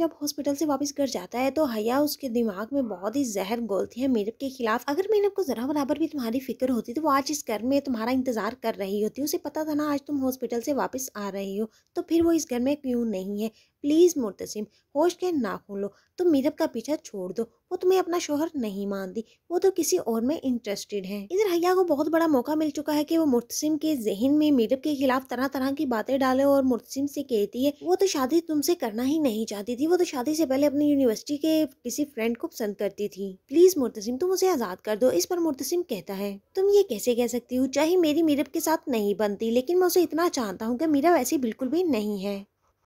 जब हॉस्पिटल से वापस घर जाता है तो हया उसके दिमाग में बहुत ही जहर गोलती है मेरब के खिलाफ अगर मेरब को जरा बराबर भी तुम्हारी फिक्र होती तो वो आज इस घर में तुम्हारा इंतजार कर रही होती उसे पता था ना आज तुम हॉस्पिटल से वापस आ रही हो तो फिर वो इस घर में क्यों नहीं है प्लीज़ मुर्तसिम होश के ना लो तुम मीरब का पीछा छोड़ दो वो तुम्हें अपना शोहर नहीं मानती वो तो किसी और में इंटरेस्टेड है इधर हया को बहुत बड़ा मौका मिल चुका है कि वो मुर्तसिम के जहन में मीरब के खिलाफ तरह तरह की बातें डाले और मुर्तसिम से कहती है वो तो शादी तुमसे करना ही नहीं चाहती थी थी वो तो शादी से पहले अपनी यूनिवर्सिटी के किसी फ्रेंड को पसंद करती थी प्लीज मुर्तसिम तुम उसे आज़ाद कर दो इस पर मुर्तसिम कहता है तुम ये कैसे कह सकती हो चाहे मेरी मीरब के साथ नहीं बनती लेकिन मैं उसे इतना चाहता हूँ कि मीरब ऐसी बिल्कुल भी नहीं है